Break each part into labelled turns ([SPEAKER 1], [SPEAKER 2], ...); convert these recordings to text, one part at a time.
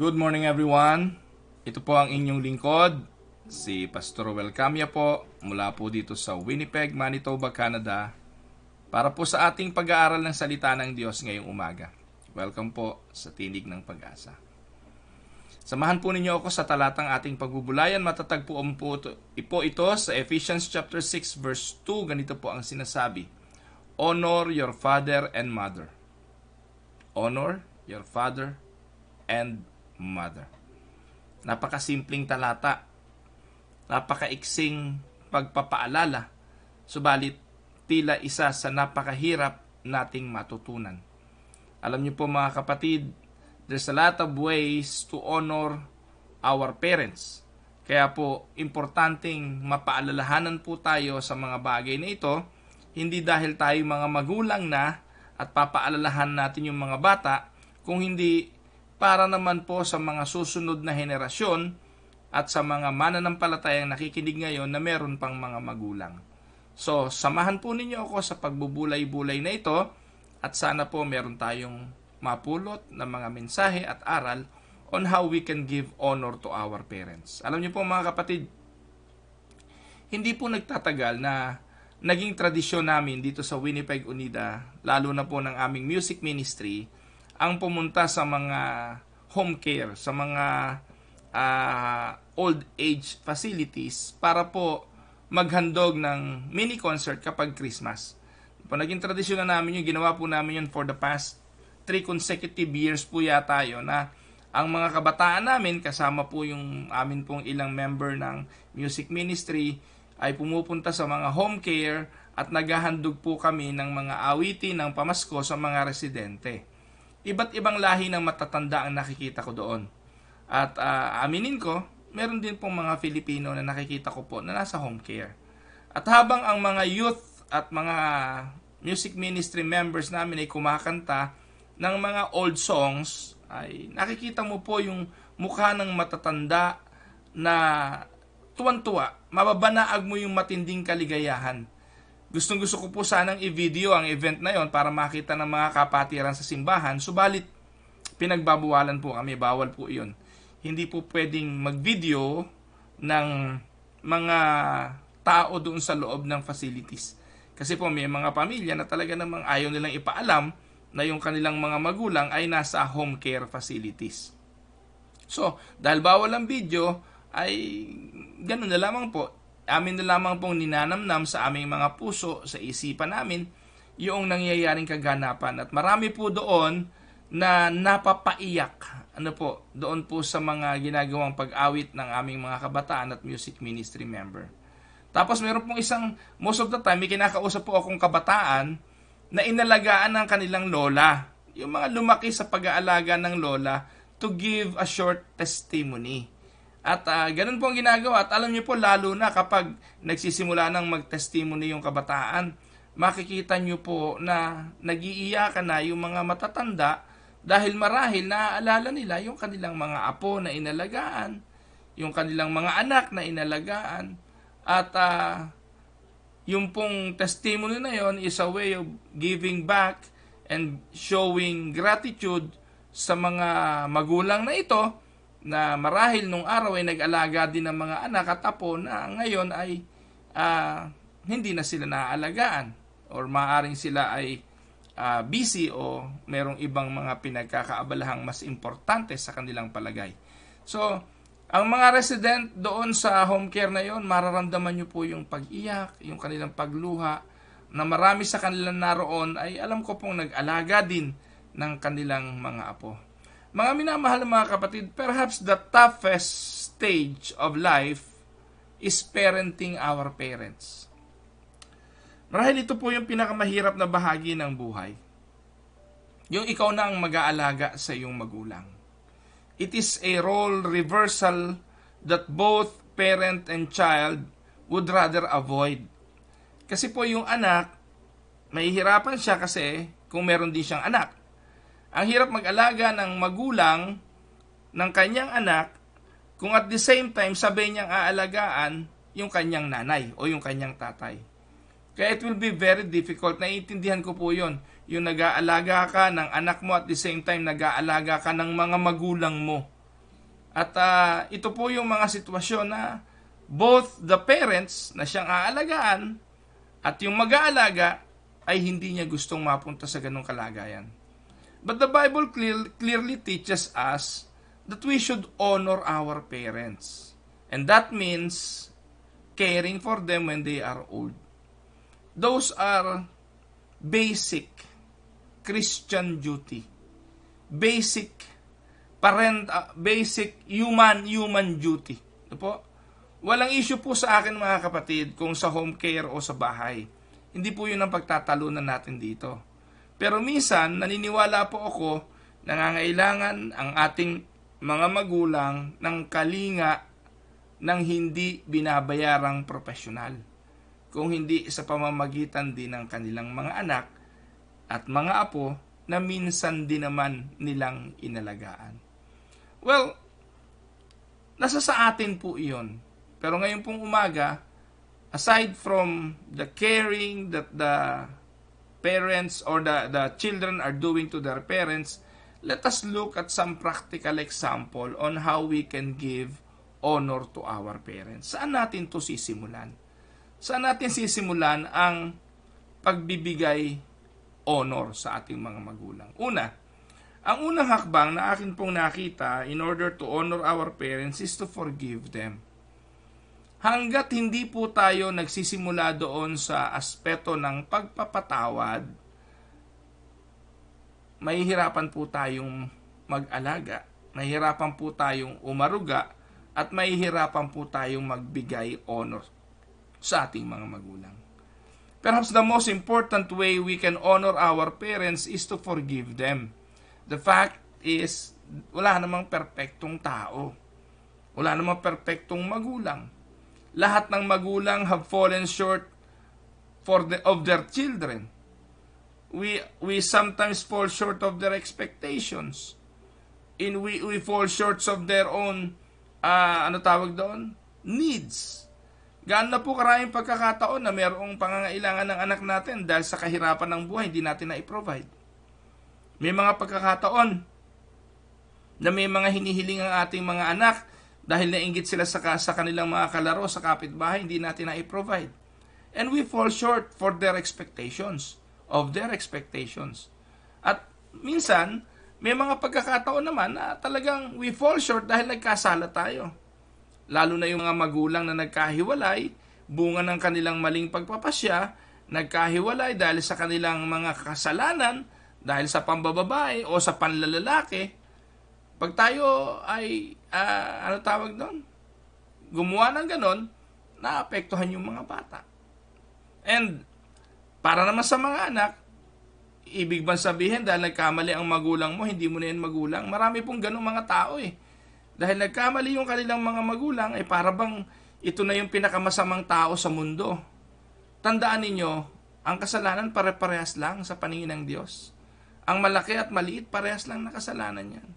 [SPEAKER 1] Good morning everyone. Ito po ang inyong lingkod, si Pastor Ruel Camia po mula po dito sa Winnipeg, Manitoba, Canada para po sa ating pag-aaral ng salita ng Diyos ngayong umaga. Welcome po sa Tinig ng Pag-asa. Samahan po ninyo ako sa talatang ating pagbubulayan. Matatagpuan po ipo ito sa Ephesians chapter 6 verse 2. Ganito po ang sinasabi. Honor your father and mother honor your father and mother. Napakasimpleng talata. Napakaiksing pagpapaalala. Subalit, tila isa sa napakahirap nating matutunan. Alam niyo po mga kapatid, there's a lot of ways to honor our parents. Kaya po, importanteng mapaalalahanan po tayo sa mga bagay na ito, hindi dahil tayo mga magulang na at papaalalahan natin yung mga bata, kung hindi para naman po sa mga susunod na henerasyon at sa mga mananampalatayang nakikinig ngayon na meron pang mga magulang. So, samahan po ninyo ako sa pagbubulay-bulay na ito at sana po meron tayong mapulot na mga mensahe at aral on how we can give honor to our parents. Alam niyo po mga kapatid, hindi po nagtatagal na naging tradisyon namin dito sa Winnipeg Unida, lalo na po ng aming music ministry, ang pumunta sa mga home care, sa mga uh, old age facilities para po maghandog ng mini concert kapag Christmas. Po, naging tradisyon na namin yun, ginawa po namin yun for the past 3 consecutive years po yata yun na ang mga kabataan namin, kasama po yung amin pong ilang member ng music ministry, ay pumupunta sa mga home care at naghahandog po kami ng mga awiti ng pamasko sa mga residente iba't ibang lahi ng matatanda ang nakikita ko doon. At uh, aminin ko, meron din pong mga Filipino na nakikita ko po na nasa home care. At habang ang mga youth at mga music ministry members namin ay kumakanta ng mga old songs, ay nakikita mo po yung mukha ng matatanda na tuwan-tuwa, mababanaag mo yung matinding kaligayahan Gustong gusto ko po sanang i-video ang event na yon para makita ng mga kapatiran sa simbahan. Subalit, pinagbabawalan po kami. Bawal po iyon. Hindi po pwedeng mag-video ng mga tao doon sa loob ng facilities. Kasi po may mga pamilya na talaga namang ayaw nilang ipaalam na yung kanilang mga magulang ay nasa home care facilities. So, dahil bawal ang video, ay ganun na lamang po amin na lamang pong ninanamnam sa aming mga puso, sa isipan namin, yung nangyayaring kaganapan. At marami po doon na napapaiyak ano po, doon po sa mga ginagawang pag-awit ng aming mga kabataan at music ministry member. Tapos meron pong isang, most of the time, may kinakausap po akong kabataan na inalagaan ng kanilang lola. Yung mga lumaki sa pag-aalaga ng lola to give a short testimony. At uh, ganun po ang ginagawa. At alam niyo po, lalo na kapag nagsisimula ng magtestimony yung kabataan, makikita niyo po na nagiiyakan na yung mga matatanda dahil marahil naaalala nila yung kanilang mga apo na inalagaan, yung kanilang mga anak na inalagaan. At uh, yung pong testimony na yon is a way of giving back and showing gratitude sa mga magulang na ito na marahil nung araw ay nag-alaga din ng mga anak at apo na ngayon ay uh, hindi na sila naaalagaan or maaaring sila ay uh, busy o merong ibang mga pinagkakaabalahang mas importante sa kanilang palagay. So, ang mga resident doon sa home care na yon, mararamdaman nyo po yung pag-iyak, yung kanilang pagluha, na marami sa kanilang naroon ay alam ko pong nag-alaga din ng kanilang mga apo. Mga minamahal na mga kapatid, perhaps the toughest stage of life is parenting our parents. Marahil ito po yung pinakamahirap na bahagi ng buhay. Yung ikaw na ang mag-aalaga sa iyong magulang. It is a role reversal that both parent and child would rather avoid. Kasi po yung anak, mahihirapan siya kasi kung meron din siyang anak. Ang hirap mag-alaga ng magulang ng kanyang anak kung at the same time sabay niyang aalagaan yung kanyang nanay o yung kanyang tatay. Kaya it will be very difficult. Naiintindihan ko po yon Yung nag-aalaga ka ng anak mo at the same time nag-aalaga ka ng mga magulang mo. At uh, ito po yung mga sitwasyon na both the parents na siyang aalagaan at yung mag-aalaga ay hindi niya gustong mapunta sa ganong kalagayan. But the Bible clear, clearly teaches us that we should honor our parents. And that means caring for them when they are old. Those are basic Christian duty. Basic parent uh, basic human human duty. Ano po? Walang issue po sa akin mga kapatid kung sa home care o sa bahay. Hindi po 'yun ang pagtatalunan natin dito pero minsan, naniniwala po ako, nangangailangan ang ating mga magulang ng kalinga ng hindi binabayarang profesional. Kung hindi sa pamamagitan din ng kanilang mga anak at mga apo na minsan din naman nilang inalagaan. Well, nasa sa atin po iyon. Pero ngayon pong umaga, aside from the caring that the parents or the, the children are doing to their parents, let us look at some practical example on how we can give honor to our parents. Saan natin to sisimulan? Saan natin sisimulan ang pagbibigay honor sa ating mga magulang? Una, ang unang hakbang na akin pong nakita in order to honor our parents is to forgive them hanggat hindi po tayo nagsisimula doon sa aspeto ng pagpapatawad, mahihirapan po tayong mag-alaga, mahihirapan po tayong umaruga, at mahihirapan po tayong magbigay honor sa ating mga magulang. Perhaps the most important way we can honor our parents is to forgive them. The fact is, wala namang perpektong tao. Wala namang perpektong magulang. Lahat ng magulang have fallen short for the, of their children. We, we sometimes fall short of their expectations. In we, we fall short of their own, uh, ano tawag doon? Needs. Gaano na po karaming pagkakataon na mayroong pangangailangan ng anak natin dahil sa kahirapan ng buhay, hindi natin na-provide. i May mga pagkakataon na may mga hinihiling ang ating mga anak dahil nainggit sila sa, sa kanilang mga kalaro, sa kapitbahay, hindi natin na i-provide. And we fall short for their expectations, of their expectations. At minsan, may mga pagkakataon naman na talagang we fall short dahil nagkasala tayo. Lalo na yung mga magulang na nagkahiwalay, bunga ng kanilang maling pagpapasya, nagkahiwalay dahil sa kanilang mga kasalanan, dahil sa pambababae o sa panlalalaki, pag tayo ay uh, ano tawag doon? Gumawa ng ganon, naapektuhan yung mga bata. And, para naman sa mga anak, ibig bang sabihin dahil nagkamali ang magulang mo, hindi mo na yan magulang? Marami pong ganong mga tao eh. Dahil nagkamali yung kanilang mga magulang, eh para bang ito na yung pinakamasamang tao sa mundo. Tandaan ninyo, ang kasalanan pare-parehas lang sa paningin ng Diyos. Ang malaki at maliit, parehas lang na kasalanan yan.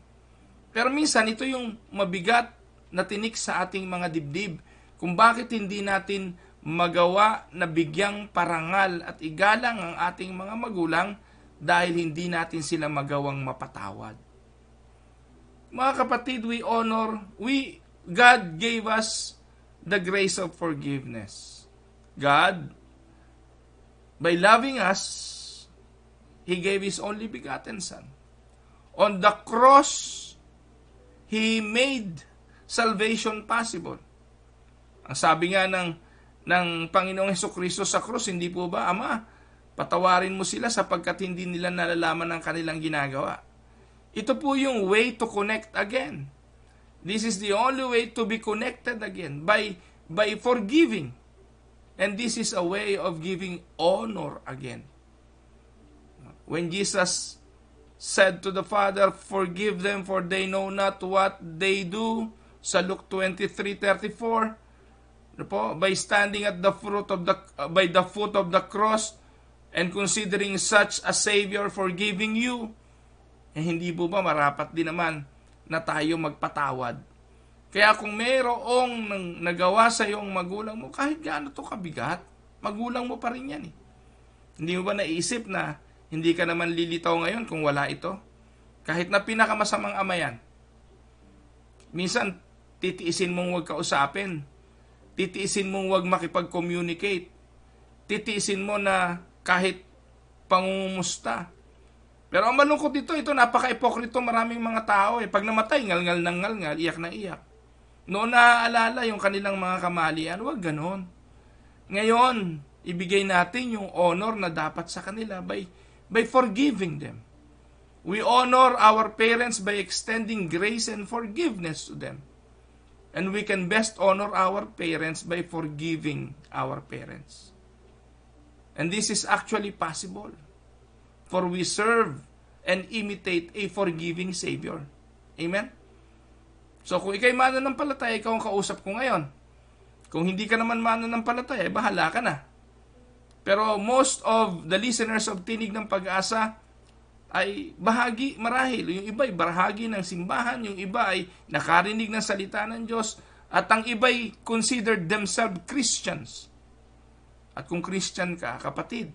[SPEAKER 1] Pero minsan ito yung mabigat na tinik sa ating mga dibdib kung bakit hindi natin magawa na bigyang parangal at igalang ang ating mga magulang dahil hindi natin sila magawang mapatawad. Mga kapatid, we honor, we, God gave us the grace of forgiveness. God, by loving us, He gave His only begotten Son. On the cross, He made salvation possible. Ang sabi nga ng ng Panginoong Heso Kristo sa cross, hindi po ba, Ama, patawarin mo sila sapagkat hindi nila nalalaman ang kanilang ginagawa. Ito po yung way to connect again. This is the only way to be connected again by by forgiving. And this is a way of giving honor again. When Jesus said to the Father, Forgive them for they know not what they do. Sa Luke 23:34, ano po, by standing at the fruit of the uh, by the foot of the cross and considering such a savior forgiving you. Eh, hindi po ba marapat din naman na tayo magpatawad? Kaya kung mayroong nagawa sa iyong magulang mo, kahit gaano to kabigat, magulang mo pa rin yan eh. Hindi mo ba naisip na hindi ka naman lilitaw ngayon kung wala ito. Kahit na pinakamasamang ama yan. Minsan, titiisin mong huwag kausapin. Titiisin mong huwag makipag-communicate. Titiisin mo na kahit pangungumusta. Pero ang malungkot dito, ito napaka-ipokrito maraming mga tao. Eh. Pag namatay, ngalngal ng ngalngal, iyak na iyak. Noon naaalala yung kanilang mga kamalian, wag ganon. Ngayon, ibigay natin yung honor na dapat sa kanila by by forgiving them. We honor our parents by extending grace and forgiveness to them. And we can best honor our parents by forgiving our parents. And this is actually possible. For we serve and imitate a forgiving Savior. Amen? So kung ikay mananampalataya, ikaw ang kausap ko ngayon. Kung hindi ka naman mananampalataya, bahala ka na. Pero most of the listeners of Tinig ng Pag-asa ay bahagi marahil. Yung iba ay bahagi ng simbahan, yung iba ay nakarinig ng salita ng Diyos, at ang iba ay considered themselves Christians. At kung Christian ka, kapatid,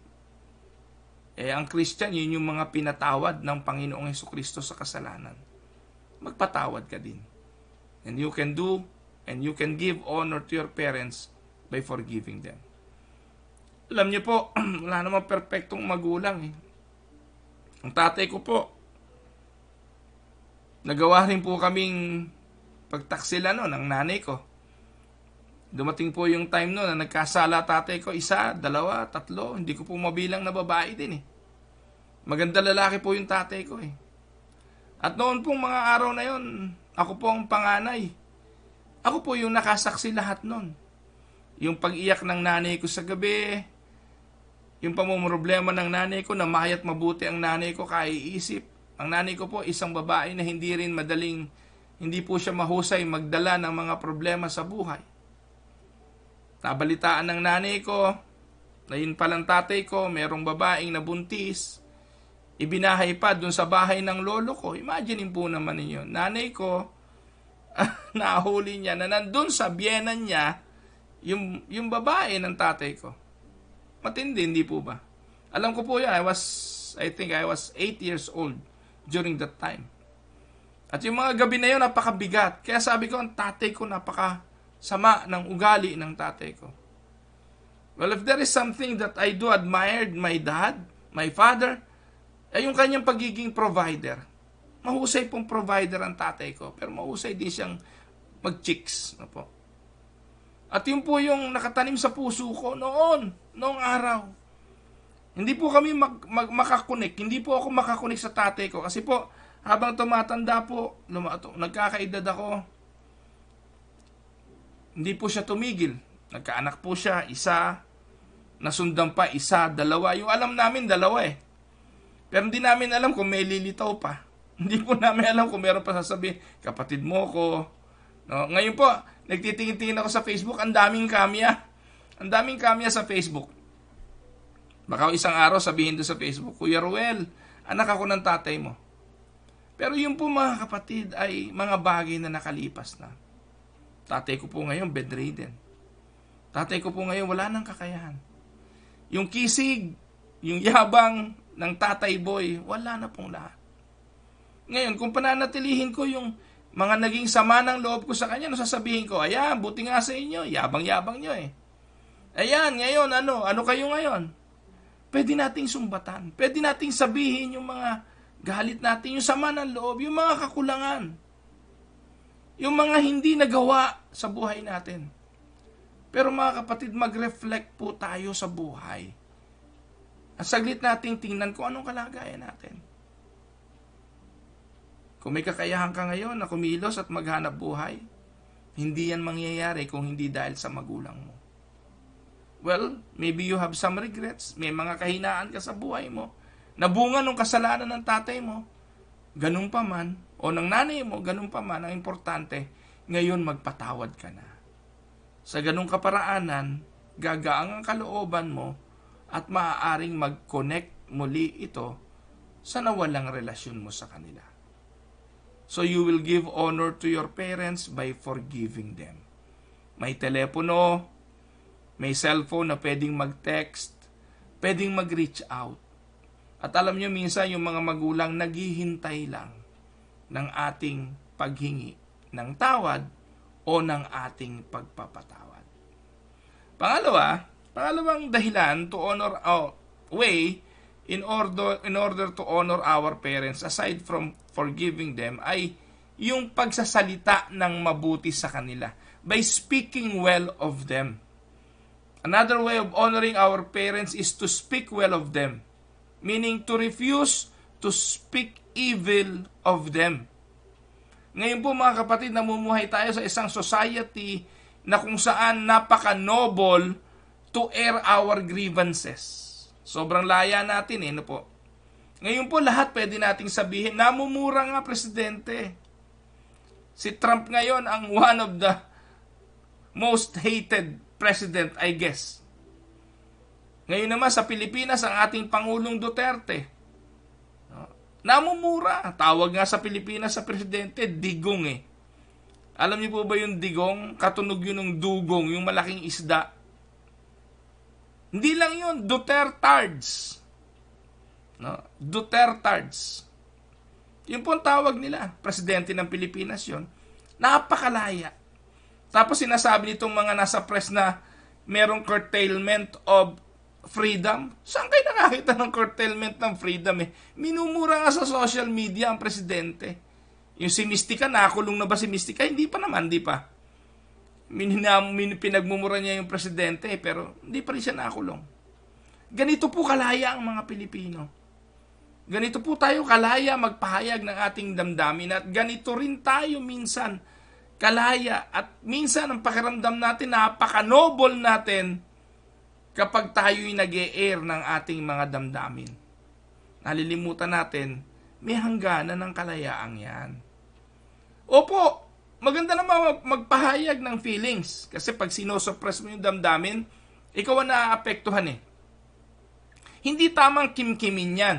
[SPEAKER 1] eh ang Christian, yun yung mga pinatawad ng Panginoong Heso Kristo sa kasalanan. Magpatawad ka din. And you can do and you can give honor to your parents by forgiving them alam niyo po, wala namang perfectong magulang eh. Ang tatay ko po, nagawa rin po kaming pagtaksila no, ng nanay ko. Dumating po yung time no na nagkasala tatay ko, isa, dalawa, tatlo, hindi ko po mabilang na babae din eh. Maganda lalaki po yung tatay ko eh. At noon pong mga araw na yon, ako po ang panganay. Ako po yung nakasaksi lahat noon. Yung pag-iyak ng nanay ko sa gabi, yung pamumroblema ng nanay ko, namay at mabuti ang nanay ko, kaiisip. Ang nanay ko po, isang babae na hindi rin madaling, hindi po siya mahusay magdala ng mga problema sa buhay. Nabalitaan ng nanay ko, na yun palang tatay ko, merong babaeng nabuntis, ibinahay pa dun sa bahay ng lolo ko. Imagine po naman ninyo, nanay ko, nahuli niya na nandun sa biyenan niya, yung, yung babae ng tatay ko. Matindi, hindi po ba? Alam ko po yan, I was, I think I was 8 years old during that time. At yung mga gabi na yun, napakabigat. Kaya sabi ko, ang tatay ko napaka sama ng ugali ng tatay ko. Well, if there is something that I do admired my dad, my father, ay eh, yung kanyang pagiging provider. Mahusay pong provider ang tatay ko, pero mahusay din siyang mag-chicks. Na ano po. At yun po yung nakatanim sa puso ko noon noong araw. Hindi po kami mag, mag, makakunik. Hindi po ako makakunik sa tatay ko. Kasi po, habang tumatanda po, lumato, nagkakaedad ako, hindi po siya tumigil. Nagkaanak po siya, isa, nasundan pa, isa, dalawa. Yung alam namin, dalawa eh. Pero hindi namin alam kung may lilitaw pa. Hindi po namin alam kung meron pa sasabihin, kapatid mo ko. No? Ngayon po, nagtitingin-tingin ako sa Facebook, ang daming kamya. Ang daming kamya sa Facebook. Baka isang araw sabihin doon sa Facebook, Kuya Ruel, anak ako ng tatay mo. Pero yun po mga kapatid ay mga bagay na nakalipas na. Tatay ko po ngayon bedridden. Tatay ko po ngayon wala nang kakayahan. Yung kisig, yung yabang ng tatay boy, wala na pong lahat. Ngayon, kung pananatilihin ko yung mga naging sama ng loob ko sa kanya, nasasabihin ko, ayan, buti nga sa inyo, yabang-yabang nyo eh. Ayan, ngayon, ano? Ano kayo ngayon? Pwede nating sumbatan. Pwede nating sabihin yung mga galit natin, yung sama ng loob, yung mga kakulangan. Yung mga hindi nagawa sa buhay natin. Pero mga kapatid, mag-reflect po tayo sa buhay. At saglit nating tingnan kung anong kalagayan natin. Kung may kakayahan ka ngayon na kumilos at maghanap buhay, hindi yan mangyayari kung hindi dahil sa magulang mo. Well, maybe you have some regrets. May mga kahinaan ka sa buhay mo. Nabunga ng kasalanan ng tatay mo. Ganun pa man. O ng nanay mo, ganun pa man. Ang importante, ngayon magpatawad ka na. Sa ganung kaparaanan, gagaang ang kalooban mo at maaaring mag-connect muli ito sa nawalang relasyon mo sa kanila. So you will give honor to your parents by forgiving them. May telepono, may cellphone na pwedeng mag-text, pwedeng mag-reach out. At alam nyo minsan yung mga magulang naghihintay lang ng ating paghingi ng tawad o ng ating pagpapatawad. Pangalawa, pangalawang dahilan to honor our way in order in order to honor our parents aside from forgiving them ay yung pagsasalita ng mabuti sa kanila by speaking well of them Another way of honoring our parents is to speak well of them, meaning to refuse to speak evil of them. Ngayon po mga kapatid, namumuhay tayo sa isang society na kung saan napaka-noble to air our grievances. Sobrang laya natin eh, no po. Ngayon po lahat pwede nating sabihin, namumura nga presidente. Si Trump ngayon ang one of the most hated President, I guess. Ngayon naman sa Pilipinas, ang ating Pangulong Duterte, namumura. Tawag nga sa Pilipinas sa presidente, digong eh. Alam niyo po ba yung digong? Katunog yun ng dugong, yung malaking isda. Hindi lang yun, Dutertards. No? Dutertards. Yun po ang tawag nila. Presidente ng Pilipinas yun. Napakalaya. Tapos sinasabi nitong mga nasa press na merong curtailment of freedom. Saan kayo nakakita ng curtailment ng freedom eh? Minumura nga sa social media ang presidente. Yung si Mystica, nakulong na ba si Mystica? Hindi pa naman, di pa. Min, min, pinagmumura niya yung presidente eh, pero hindi pa rin siya nakulong. Ganito po kalaya ang mga Pilipino. Ganito po tayo kalaya magpahayag ng ating damdamin at ganito rin tayo minsan kalaya at minsan ang pakiramdam natin napaka-noble natin kapag tayo'y nag air ng ating mga damdamin. Nalilimutan natin, may hangganan ng kalayaang yan. Opo, maganda naman magpahayag ng feelings kasi pag sinosuppress mo yung damdamin, ikaw ang naaapektuhan eh. Hindi tamang kimkimin yan.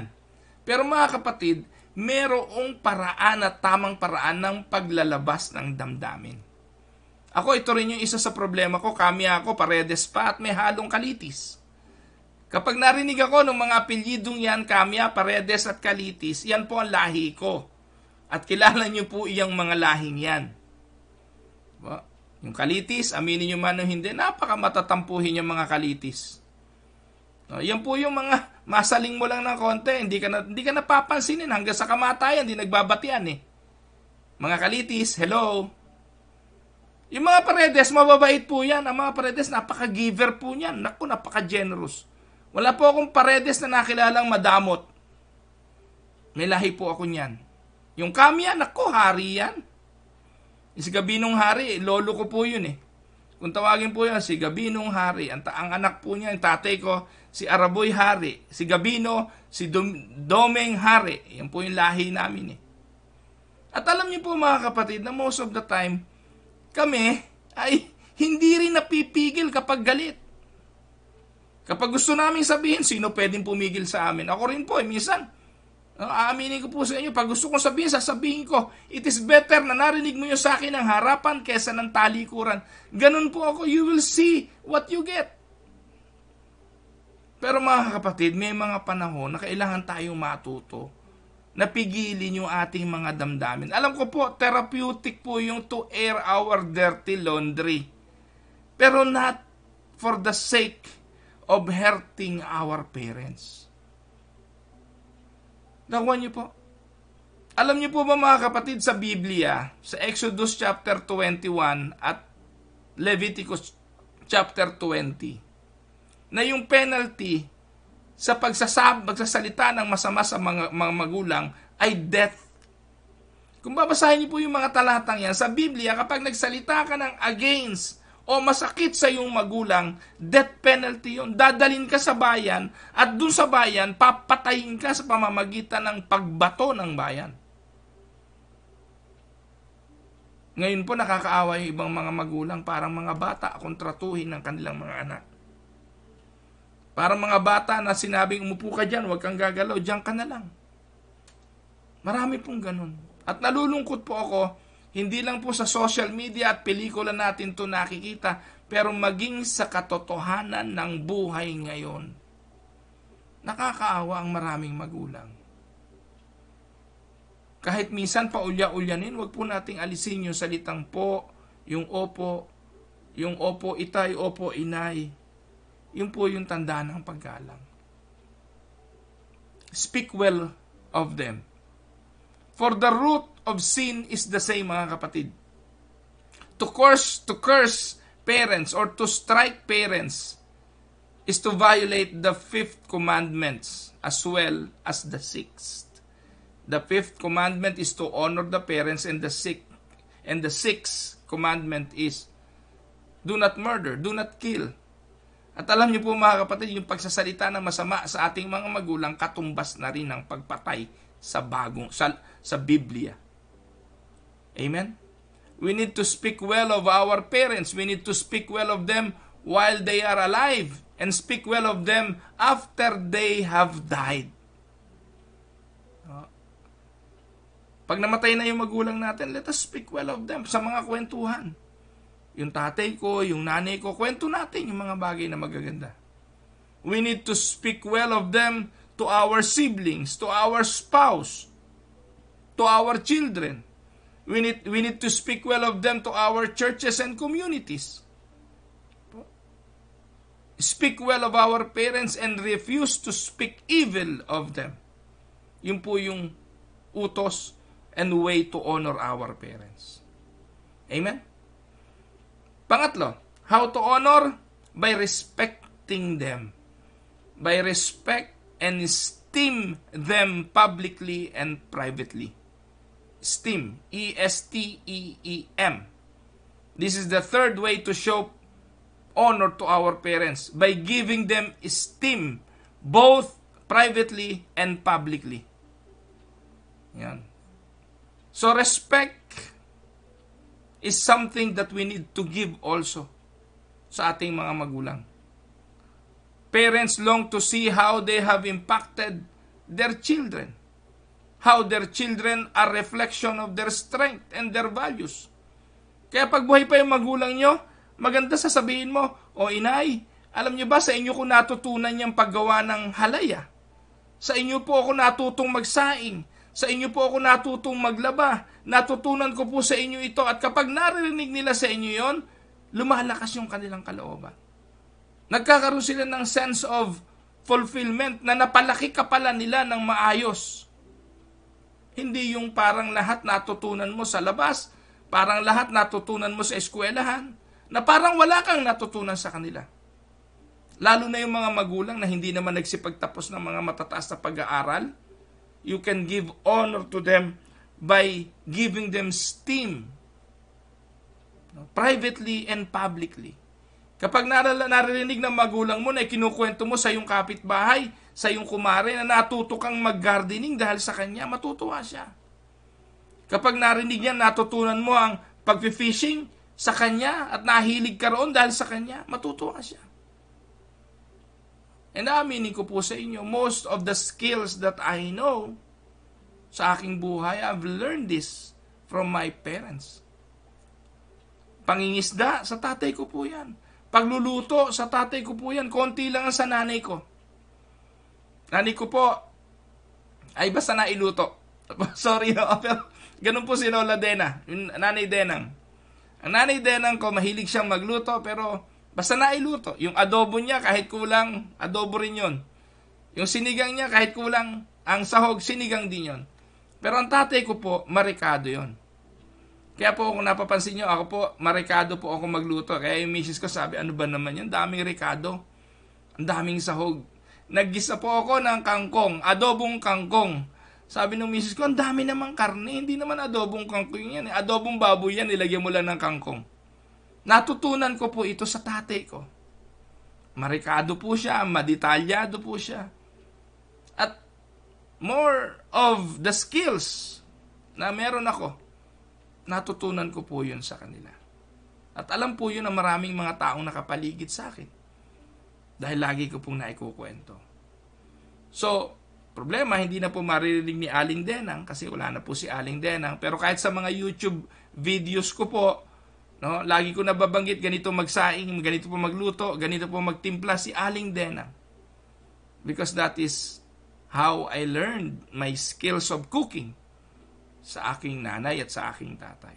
[SPEAKER 1] Pero mga kapatid, merong paraan at tamang paraan ng paglalabas ng damdamin. Ako, ito rin yung isa sa problema ko. Kami ako, paredes pa at may halong kalitis. Kapag narinig ako ng mga apelyidong yan, kamya, ah, paredes at kalitis, yan po ang lahi ko. At kilala niyo po iyang mga lahing yan. Diba? Yung kalitis, aminin niyo man o hindi, napaka matatampuhin yung mga kalitis. No, yan po yung mga masaling mo lang ng konti, hindi ka na, hindi ka napapansinin hanggang sa kamatayan, hindi nagbabatian eh. Mga kalitis, hello. Yung mga paredes, mababait po yan. Ang mga paredes, napaka-giver po niyan. Naku, napaka-generous. Wala po akong paredes na nakilalang madamot. May lahi po ako niyan. Yung kami yan, naku, hari yan. Eh, si Gabinong Hari, lolo ko po yun eh. Kung tawagin po yan, si Gabinong Hari, ang, ang anak po niya, yung tatay ko, si Araboy Hari, si Gabino, si Dom- Domeng Hari. Yan po yung lahi namin eh. At alam niyo po mga kapatid na most of the time, kami ay hindi rin napipigil kapag galit. Kapag gusto namin sabihin, sino pwedeng pumigil sa amin? Ako rin po, eh, minsan, aaminin ko po sa inyo, pag gusto kong sabihin, sasabihin ko, it is better na narinig mo yung sa akin ng harapan kesa ng talikuran. Ganun po ako, you will see what you get. Pero mga kapatid, may mga panahon na kailangan tayong matuto na pigilin yung ating mga damdamin. Alam ko po, therapeutic po yung to air our dirty laundry. Pero not for the sake of hurting our parents. Nakuha niyo po. Alam niyo po ba mga kapatid sa Biblia, sa Exodus chapter 21 at Leviticus chapter 20, na yung penalty sa pagsasab, pagsasalita ng masama sa mga, mga magulang ay death. Kung babasahin niyo po yung mga talatang yan, sa Biblia, kapag nagsalita ka ng against o masakit sa iyong magulang, death penalty yun. Dadalin ka sa bayan at dun sa bayan, papatayin ka sa pamamagitan ng pagbato ng bayan. Ngayon po nakakaawa yung ibang mga magulang parang mga bata kontratuhin ng kanilang mga anak. Para mga bata na sinabing umupo ka dyan, huwag kang gagalaw, dyan ka na lang. Marami pong ganun. At nalulungkot po ako, hindi lang po sa social media at pelikula natin to nakikita, pero maging sa katotohanan ng buhay ngayon. Nakakaawa ang maraming magulang. Kahit minsan pa ulya-ulyanin, wag po nating alisin yung salitang po, yung opo, yung opo itay, opo inay. Yun po yung tandaan ng paggalang. Speak well of them. For the root of sin is the same, mga kapatid. To curse, to curse parents or to strike parents is to violate the fifth commandments as well as the sixth. The fifth commandment is to honor the parents and the sixth and the sixth commandment is do not murder, do not kill. At alam niyo po mga kapatid, yung pagsasalita ng masama sa ating mga magulang katumbas na rin ng pagpatay sa bagong sa, sa Biblia. Amen. We need to speak well of our parents. We need to speak well of them while they are alive and speak well of them after they have died. Pag namatay na yung magulang natin, let us speak well of them sa mga kwentuhan yung tatay ko, yung nanay ko, kwento natin yung mga bagay na magaganda. We need to speak well of them to our siblings, to our spouse, to our children. We need, we need to speak well of them to our churches and communities. Speak well of our parents and refuse to speak evil of them. Yun po yung utos and way to honor our parents. Amen? Pangatlo, how to honor by respecting them. By respect and esteem them publicly and privately. Esteem, E S T E E M. This is the third way to show honor to our parents by giving them esteem both privately and publicly. Yan. So respect is something that we need to give also sa ating mga magulang. Parents long to see how they have impacted their children. How their children are reflection of their strength and their values. Kaya pag buhay pa yung magulang nyo, maganda sasabihin mo, O inay, alam nyo ba sa inyo ko natutunan yung paggawa ng halaya? Sa inyo po ako natutong magsaing. Sa inyo po ako natutong maglaba. Natutunan ko po sa inyo ito. At kapag naririnig nila sa inyo yon, lumalakas yung kanilang kalooban. Nagkakaroon sila ng sense of fulfillment na napalaki ka pala nila ng maayos. Hindi yung parang lahat natutunan mo sa labas, parang lahat natutunan mo sa eskwelahan, na parang wala kang natutunan sa kanila. Lalo na yung mga magulang na hindi naman nagsipagtapos ng mga matataas na pag-aaral, you can give honor to them by giving them steam privately and publicly. Kapag narinig ng magulang mo na kinukwento mo sa iyong kapitbahay, sa iyong kumare na natuto kang mag-gardening dahil sa kanya, matutuwa siya. Kapag narinig niya, natutunan mo ang pag-fishing sa kanya at nahilig ka roon dahil sa kanya, matutuwa siya. And aminin ko po sa inyo, most of the skills that I know sa aking buhay, I've learned this from my parents. Pangingisda, sa tatay ko po yan. Pagluluto, sa tatay ko po yan. Konti lang ang sa nanay ko. Nanay ko po, ay basta na iluto. Sorry, no? pero ganun po si Lola Dena, nanay Denang. Ang nanay Denang ko, mahilig siyang magluto, pero Basta nailuto. Yung adobo niya, kahit kulang, adobo rin yon. Yung sinigang niya, kahit kulang, ang sahog, sinigang din yon. Pero ang tatay ko po, marikado yon. Kaya po, kung napapansin nyo, ako po, marikado po ako magluto. Kaya yung misis ko sabi, ano ba naman yun? Daming rikado. Ang daming sahog. Naggisa po ako ng kangkong, adobong kangkong. Sabi ng misis ko, ang dami namang karne, hindi naman adobong kangkong yan. Eh. Adobong baboy yan, ilagyan mo lang ng kangkong. Natutunan ko po ito sa tatay ko. Marikado po siya, madetalyado po siya. At more of the skills na meron ako, natutunan ko po yun sa kanila. At alam po yun ng maraming mga taong nakapaligid sa akin. Dahil lagi ko pong naikukwento. So, problema, hindi na po maririnig ni Aling Denang kasi wala na po si Aling Denang. Pero kahit sa mga YouTube videos ko po, No? Lagi ko nababanggit, ganito magsaing, ganito po magluto, ganito po magtimpla si Aling Dena. Because that is how I learned my skills of cooking sa aking nanay at sa aking tatay.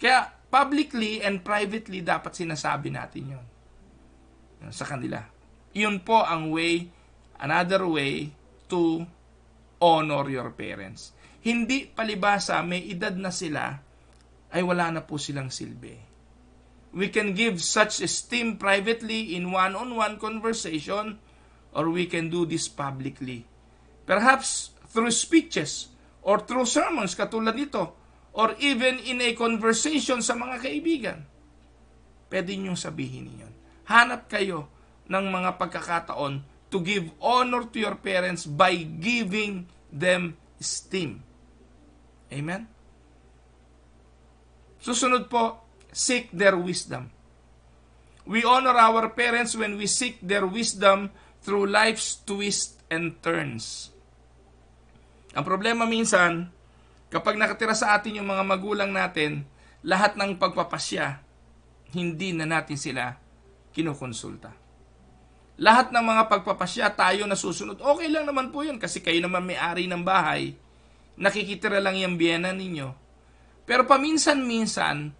[SPEAKER 1] Kaya publicly and privately dapat sinasabi natin yon sa kanila. 'Yun po ang way, another way to honor your parents. Hindi palibasa, may edad na sila, ay wala na po silang silbi. We can give such esteem privately in one-on-one conversation or we can do this publicly. Perhaps through speeches or through sermons katulad nito or even in a conversation sa mga kaibigan. Pwede niyong sabihin niyon. Hanap kayo ng mga pagkakataon to give honor to your parents by giving them esteem. Amen? Susunod po, seek their wisdom. We honor our parents when we seek their wisdom through life's twists and turns. Ang problema minsan, kapag nakatira sa atin yung mga magulang natin, lahat ng pagpapasya, hindi na natin sila kinukonsulta. Lahat ng mga pagpapasya tayo na susunod. Okay lang naman po yun kasi kayo naman may-ari ng bahay. Nakikitira lang yung biyena ninyo pero paminsan-minsan,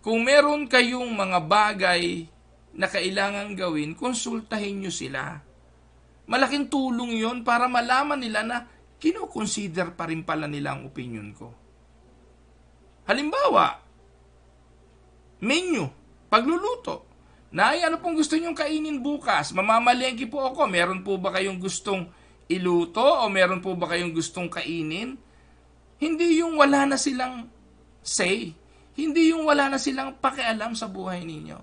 [SPEAKER 1] kung meron kayong mga bagay na kailangan gawin, konsultahin nyo sila. Malaking tulong yon para malaman nila na kinoconsider pa rin pala nila ang opinion ko. Halimbawa, menu, pagluluto. Nay, ano pong gusto nyong kainin bukas? Mamamalengke po ako. Meron po ba kayong gustong iluto o meron po ba kayong gustong kainin? Hindi yung wala na silang say. Hindi yung wala na silang pakialam sa buhay ninyo.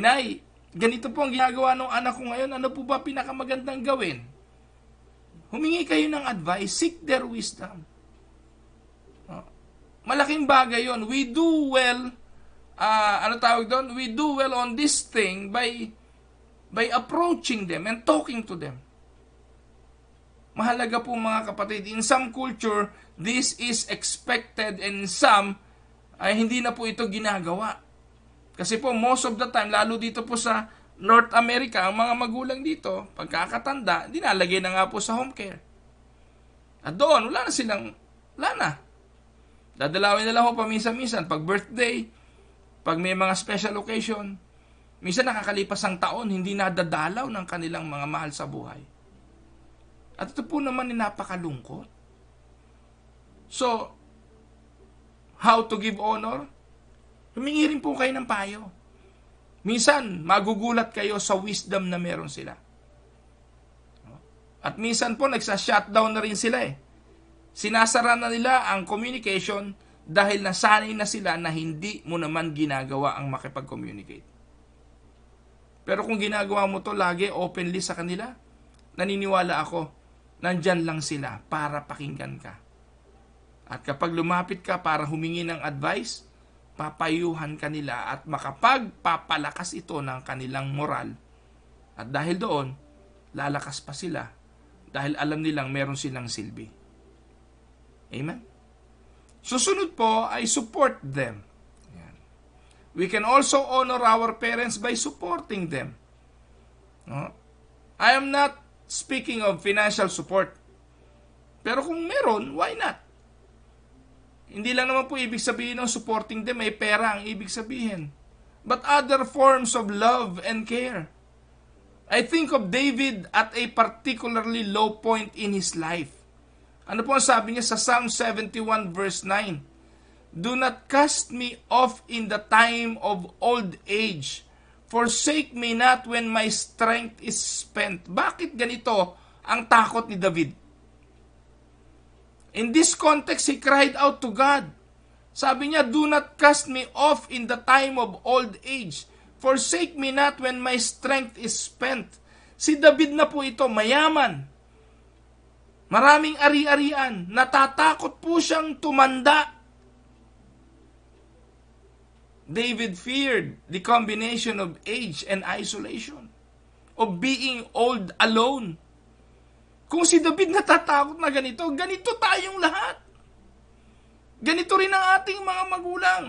[SPEAKER 1] Inay, ganito po ang ginagawa ng anak ko ngayon. Ano po ba pinakamagandang gawin? Humingi kayo ng advice. Seek their wisdom. Oh. Malaking bagay yon. We do well, uh, ano tawag doon? We do well on this thing by by approaching them and talking to them. Mahalaga po mga kapatid, in some culture, this is expected and in some ay hindi na po ito ginagawa. Kasi po most of the time, lalo dito po sa North America, ang mga magulang dito, pagkakatanda, dinalagay na nga po sa home care. At doon, wala na silang, wala na. Dadalawin nila ho paminsan-minsan, pag birthday, pag may mga special occasion, minsan nakakalipas ang taon, hindi nadadalaw ng kanilang mga mahal sa buhay. At ito po naman ay napakalungkot. So, how to give honor? Humingi rin po kayo ng payo. Minsan, magugulat kayo sa wisdom na meron sila. At minsan po, nagsa-shutdown na rin sila eh. Sinasara na nila ang communication dahil nasanay na sila na hindi mo naman ginagawa ang makipag-communicate. Pero kung ginagawa mo to lagi openly sa kanila, naniniwala ako, nandyan lang sila para pakinggan ka. At kapag lumapit ka para humingi ng advice, papayuhan ka nila at makapagpapalakas ito ng kanilang moral. At dahil doon, lalakas pa sila dahil alam nilang meron silang silbi. Amen? Susunod po ay support them. Yan. We can also honor our parents by supporting them. No? I am not Speaking of financial support. Pero kung meron, why not? Hindi lang naman po ibig sabihin ng supporting them may pera ang ibig sabihin. But other forms of love and care. I think of David at a particularly low point in his life. Ano po ang sabi niya sa Psalm 71 verse 9? Do not cast me off in the time of old age Forsake me not when my strength is spent. Bakit ganito ang takot ni David? In this context, he cried out to God. Sabi niya, Do not cast me off in the time of old age. Forsake me not when my strength is spent. Si David na po ito, mayaman. Maraming ari-arian. Natatakot po siyang tumanda David feared the combination of age and isolation, of being old alone. Kung si David natatakot na ganito, ganito tayong lahat. Ganito rin ang ating mga magulang.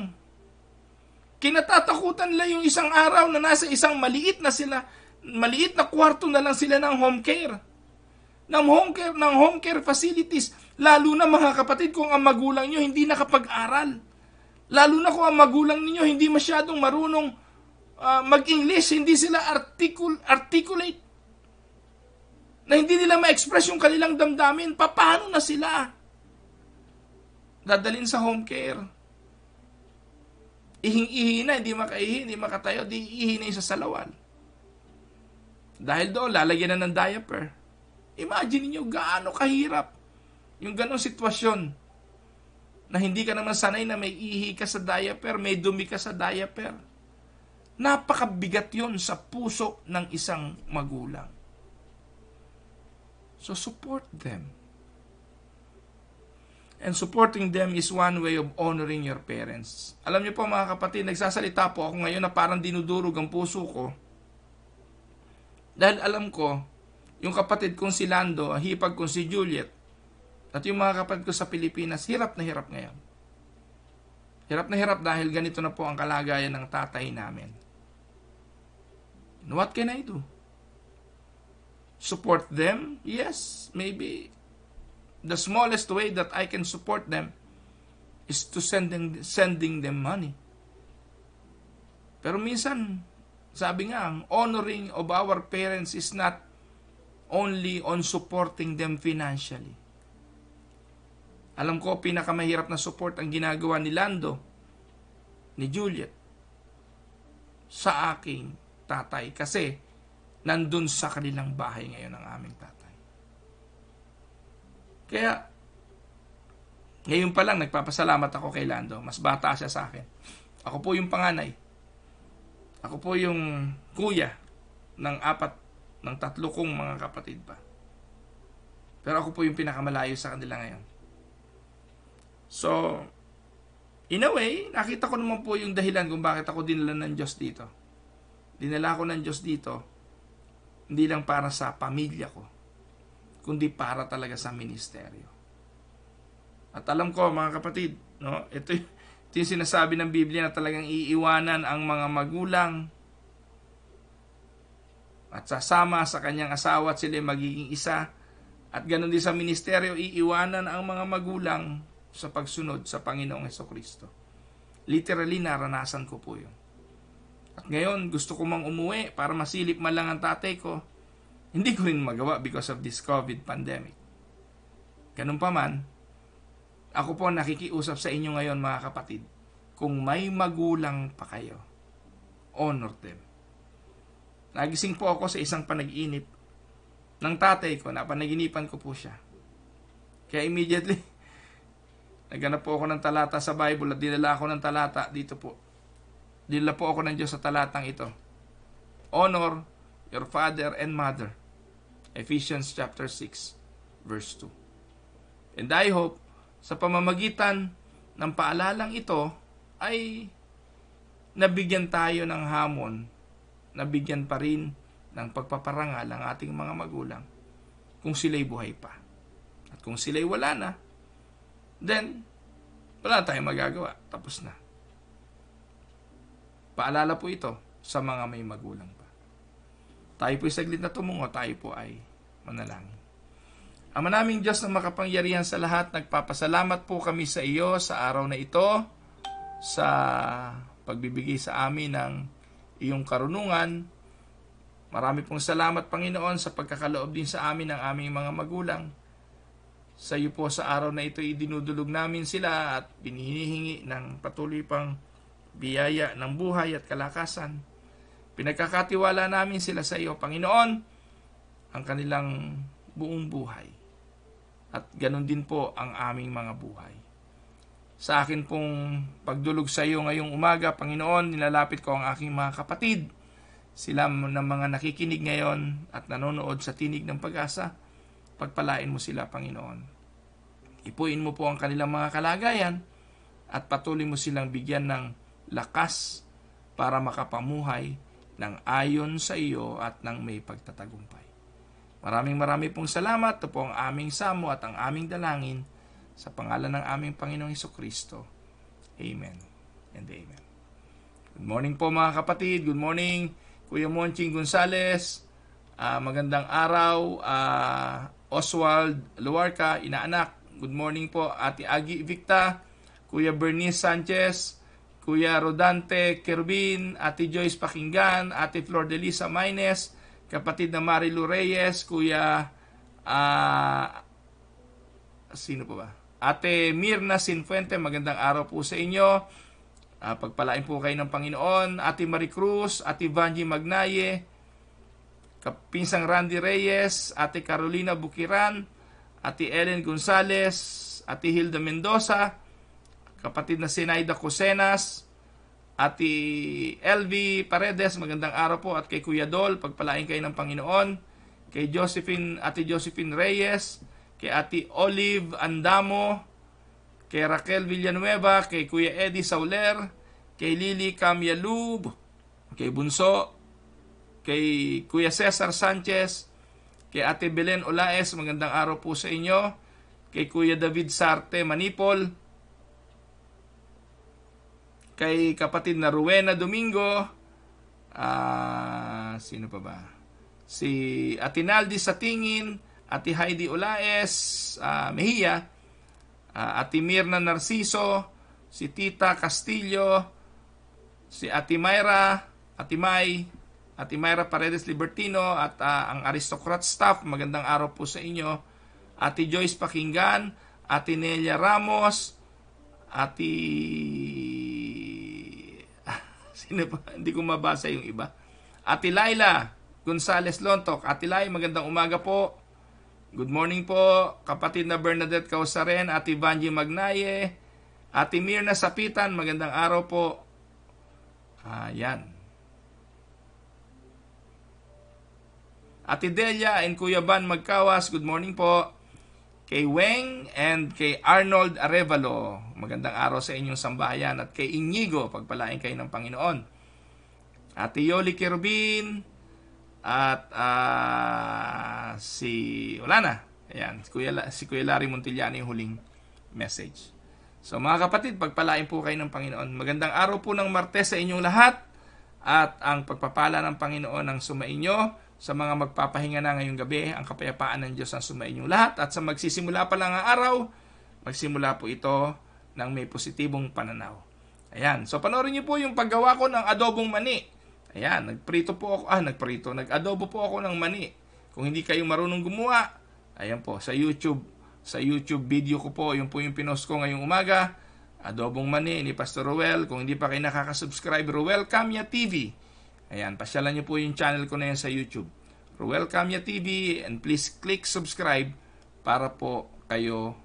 [SPEAKER 1] Kinatatakutan lang yung isang araw na nasa isang maliit na sila, maliit na kwarto na lang sila ng home care. Ng home care, ng home care facilities, lalo na mga kapatid kung ang magulang nyo hindi nakapag-aral Lalo na kung ang magulang ninyo hindi masyadong marunong uh, mag-English, hindi sila articul- articulate, na hindi nila ma-express yung kanilang damdamin, paano na sila? Dadalin sa home care. Ihing-ihi na, hindi makaihi, hindi makatayo, di ihi na isa sa lawal. Dahil doon, lalagyan na ng diaper. Imagine niyo gaano kahirap yung ganong sitwasyon na hindi ka naman sanay na may ihi ka sa diaper, may dumi ka sa diaper. Napakabigat yon sa puso ng isang magulang. So support them. And supporting them is one way of honoring your parents. Alam niyo po mga kapatid, nagsasalita po ako ngayon na parang dinudurog ang puso ko. Dahil alam ko, yung kapatid kong si Lando, hipag kong si Juliet, at yung mga kapatid ko sa Pilipinas, hirap na hirap ngayon. Hirap na hirap dahil ganito na po ang kalagayan ng tatay namin. And what can I do? Support them? Yes, maybe. The smallest way that I can support them is to sending, sending them money. Pero minsan, sabi nga, honoring of our parents is not only on supporting them financially alam ko, pinakamahirap na support ang ginagawa ni Lando, ni Juliet, sa aking tatay. Kasi, nandun sa kanilang bahay ngayon ang aming tatay. Kaya, ngayon pa lang, nagpapasalamat ako kay Lando. Mas bata siya sa akin. Ako po yung panganay. Ako po yung kuya ng apat, ng tatlo kong mga kapatid pa. Pero ako po yung pinakamalayo sa kanila ngayon. So, in a way, nakita ko naman po yung dahilan kung bakit ako dinala ng Diyos dito. Dinala ko ng Diyos dito, hindi lang para sa pamilya ko, kundi para talaga sa ministeryo. At alam ko, mga kapatid, no, ito, ito yung sinasabi ng Biblia na talagang iiwanan ang mga magulang, at sasama sa kanyang asawa at sila magiging isa. At ganoon din sa ministeryo, iiwanan ang mga magulang sa pagsunod sa Panginoong Heso Kristo. Literally, naranasan ko po yun. At ngayon, gusto ko mang umuwi para masilip man lang ang tatay ko. Hindi ko rin magawa because of this COVID pandemic. Ganun pa man, ako po nakikiusap sa inyo ngayon mga kapatid, kung may magulang pa kayo, honor them. Nagising po ako sa isang panaginip ng tatay ko, na panaginipan ko po siya. Kaya immediately, Naganap po ako ng talata sa Bible at dinala ako ng talata dito po. Dinala po ako ng Diyos sa talatang ito. Honor your father and mother. Ephesians chapter 6 verse 2. And I hope sa pamamagitan ng paalalang ito ay nabigyan tayo ng hamon, nabigyan pa rin ng pagpaparangal ang ating mga magulang kung sila'y buhay pa. At kung sila'y wala na, then wala tayong magagawa. Tapos na. Paalala po ito sa mga may magulang pa. Tayo po saglit na tumungo, tayo po ay manalangin. Ang manaming Diyos na makapangyarihan sa lahat, nagpapasalamat po kami sa iyo sa araw na ito, sa pagbibigay sa amin ng iyong karunungan. Marami pong salamat, Panginoon, sa pagkakaloob din sa amin ng aming mga magulang sa iyo po sa araw na ito, idinudulog namin sila at binihingi ng patuloy pang biyaya ng buhay at kalakasan. Pinagkakatiwala namin sila sa iyo, Panginoon, ang kanilang buong buhay. At ganun din po ang aming mga buhay. Sa akin pong pagdulog sa iyo ngayong umaga, Panginoon, nilalapit ko ang aking mga kapatid, sila ng mga nakikinig ngayon at nanonood sa tinig ng pag-asa pagpalain mo sila, Panginoon. Ipuin mo po ang kanilang mga kalagayan at patuloy mo silang bigyan ng lakas para makapamuhay ng ayon sa iyo at ng may pagtatagumpay. Maraming marami pong salamat. Ito po ang aming samo at ang aming dalangin sa pangalan ng aming Panginoong Iso Kristo. Amen and amen. Good morning po mga kapatid. Good morning Kuya Monching Gonzales. Uh, magandang araw. Uh, Oswald Luarca, inaanak. Good morning po, Ate Agi Evicta, Kuya Bernice Sanchez, Kuya Rodante Kerbin, Ate Joyce Pakinggan, Ate Flor Delisa Maines, kapatid na Marilu Reyes, Kuya uh, sino po ba? Ate Mirna Sinfuente, magandang araw po sa inyo. Uh, pagpalain po kayo ng Panginoon. Ate Marie Cruz, Ate Vanji Magnaye, Kapinsang Randy Reyes, Ate Carolina Bukiran, Ate Ellen Gonzales, Ate Hilda Mendoza, kapatid na Sinaida Naida Cosenas, Ate Elvi Paredes, magandang araw po at kay Kuya Dol, pagpalain kayo ng Panginoon, kay Josephine, Ate Josephine Reyes, kay Ate Olive Andamo, kay Raquel Villanueva, kay Kuya Eddie Sauler, kay Lily Camyalub, kay Bunso, kay Kuya Cesar Sanchez, kay Ate Belen Olaes, magandang araw po sa inyo, kay Kuya David Sarte Manipol, kay kapatid na Rowena Domingo, uh, sino pa ba? Si Atinaldi Satingin, Ate Heidi Olaes, uh, Mejia, uh, Ate Mirna Narciso, si Tita Castillo, si Ate Mayra, Ate May, at Imayra Paredes Libertino at uh, ang Aristocrat staff. Magandang araw po sa inyo. Ate Joyce Pakinggan, Ate Nelia Ramos, Ate... Sino pa? Hindi ko mabasa yung iba. Ate Laila Gonzales Lontok. Ate Lai, magandang umaga po. Good morning po, kapatid na Bernadette Causaren, Ate Vanji Magnaye, Ate Mirna Sapitan, magandang araw po. Ayan. Ah, Ate Delia and Kuya Van Magkawas, good morning po. Kay Weng and kay Arnold Arevalo, magandang araw sa inyong sambahayan. At kay Inigo, pagpalain kayo ng Panginoon. Ate Yoli Kerubin at uh, si, wala na. Ayan, si Kuya, si Kuya Larry Montillani yung huling message. So mga kapatid, pagpalain po kayo ng Panginoon. Magandang araw po ng Martes sa inyong lahat at ang pagpapala ng Panginoon ang sumainyo sa mga magpapahinga na ngayong gabi, ang kapayapaan ng Diyos ang sumainyong lahat. At sa magsisimula pa lang ang araw, magsimula po ito ng may positibong pananaw. Ayan. So, panoorin niyo po yung paggawa ko ng adobong mani. Ayan. Nagprito po ako. Ah, nagprito. Nag-adobo po ako ng mani. Kung hindi kayo marunong gumawa, ayan po, sa YouTube. Sa YouTube video ko po, yun po yung pinost ko ngayong umaga. Adobong mani ni Pastor Ruel. Kung hindi pa kayo nakakasubscribe, Ruel Camia TV. Ayan, pasyalan nyo po yung channel ko na yan sa YouTube. Welcome ya TV and please click subscribe para po kayo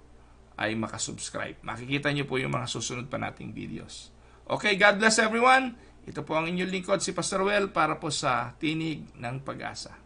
[SPEAKER 1] ay makasubscribe. Makikita nyo po yung mga susunod pa nating videos. Okay, God bless everyone. Ito po ang inyong lingkod si Pastor Ruel para po sa Tinig ng Pag-asa.